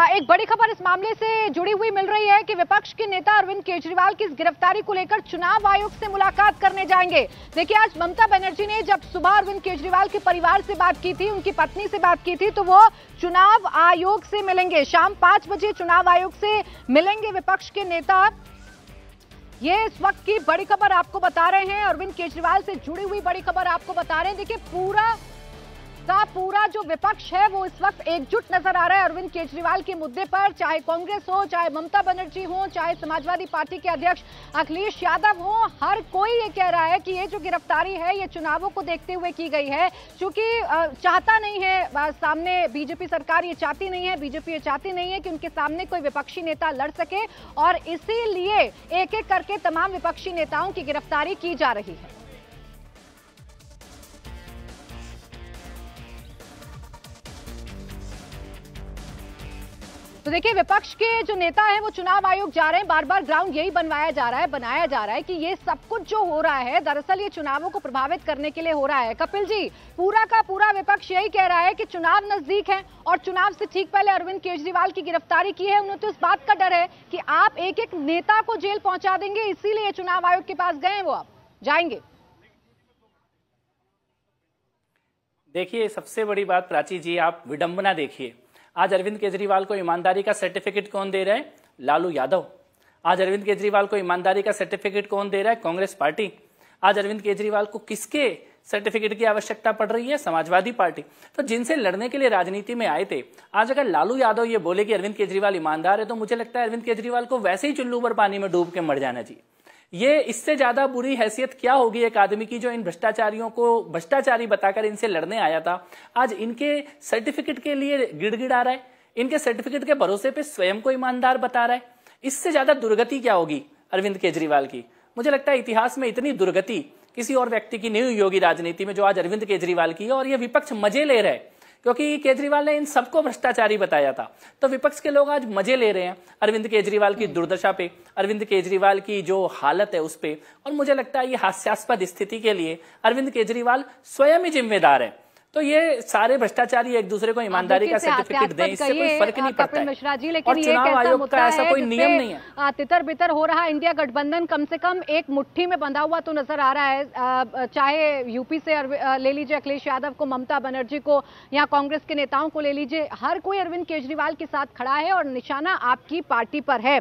एक बड़ी खबर इस मामले से जुड़ी हुई मिल रही है कि विपक्ष के नेता अरविंद केजरीवाल की इस गिरफ्तारी को लेकर चुनाव आयोग से मुलाकात करने जाएंगे देखिए आज ममता बनर्जी ने जब सुबह अरविंद केजरीवाल के परिवार से बात की थी उनकी पत्नी से बात की थी तो वो चुनाव आयोग से मिलेंगे शाम पांच बजे चुनाव आयोग से मिलेंगे विपक्ष के नेता ये इस वक्त की बड़ी खबर आपको बता रहे हैं अरविंद केजरीवाल से जुड़ी हुई बड़ी खबर आपको बता रहे हैं देखिए पूरा पूरा जो विपक्ष है वो इस वक्त एकजुट नजर आ रहा है अरविंद केजरीवाल के मुद्दे पर चाहे कांग्रेस हो चाहे ममता बनर्जी हो चाहे समाजवादी पार्टी के अध्यक्ष अखिलेश यादव हो हर कोई ये कह रहा है कि ये जो गिरफ्तारी है ये चुनावों को देखते हुए की गई है क्योंकि चाहता नहीं है सामने बीजेपी सरकार ये चाहती नहीं है बीजेपी ये चाहती नहीं है कि उनके सामने कोई विपक्षी नेता लड़ सके और इसीलिए एक एक करके तमाम विपक्षी नेताओं की गिरफ्तारी की जा रही है तो देखिए विपक्ष के जो नेता हैं वो चुनाव आयोग जा रहे हैं बार बार ग्राउंड यही बनवाया जा रहा है बनाया जा रहा है कि ये सब कुछ जो हो रहा है दरअसल ये चुनावों को प्रभावित करने के लिए हो रहा है कपिल जी पूरा का पूरा विपक्ष यही कह रहा है कि चुनाव नजदीक है और चुनाव से ठीक पहले अरविंद केजरीवाल की गिरफ्तारी की है उन्हें तो इस बात का डर है कि आप एक एक नेता को जेल पहुंचा देंगे इसीलिए चुनाव आयोग के पास गए वो आप जाएंगे देखिए सबसे बड़ी बात प्राची जी आप विडंबना देखिए आज अरविंद केजरीवाल को ईमानदारी का सर्टिफिकेट कौन दे रहा है लालू यादव आज अरविंद केजरीवाल को ईमानदारी का सर्टिफिकेट कौन दे रहा है कांग्रेस पार्टी आज अरविंद केजरीवाल को किसके सर्टिफिकेट की आवश्यकता पड़ रही है समाजवादी पार्टी तो जिनसे लड़ने के लिए राजनीति में आए थे आज अगर लालू यादव ये बोले कि अरविंद केजरीवाल ईमानदार है तो मुझे लगता है अरविंद केजरीवाल को वैसे ही चुल्लू पर पानी में डूब के मर जाना चाहिए ये इससे ज्यादा बुरी हैसियत क्या होगी एक आदमी की जो इन भ्रष्टाचारियों को भ्रष्टाचारी बताकर इनसे लड़ने आया था आज इनके सर्टिफिकेट के लिए गिड़गिड़ आ रहा है इनके सर्टिफिकेट के भरोसे पे स्वयं को ईमानदार बता रहा है इससे ज्यादा दुर्गति क्या होगी अरविंद केजरीवाल की मुझे लगता है इतिहास में इतनी दुर्गति किसी और व्यक्ति की नहीं होगी राजनीति में जो आज अरविंद केजरीवाल की है और ये विपक्ष मजे ले रहे हैं क्योंकि केजरीवाल ने इन सबको भ्रष्टाचारी बताया था तो विपक्ष के लोग आज मजे ले रहे हैं अरविंद केजरीवाल की दुर्दशा पे अरविंद केजरीवाल की जो हालत है उस पर और मुझे लगता है ये हास्यास्पद स्थिति के लिए अरविंद केजरीवाल स्वयं ही जिम्मेदार है तो ये सारे भ्रष्टाचारी एक दूसरे को ईमानदारी का सर्टिफिकेट दें इससे कोई फर्क नहीं पड़ता मिश्रा जी लेकिन और चुनाव आयोग का ऐसा कोई नियम नहीं है तितर बितर हो रहा इंडिया गठबंधन कम से कम एक मुट्ठी में बंधा हुआ तो नजर आ रहा है चाहे यूपी से ले लीजिए अखिलेश यादव को ममता बनर्जी को या कांग्रेस के नेताओं को ले लीजिए हर कोई अरविंद केजरीवाल के साथ खड़ा है और निशाना आपकी पार्टी पर है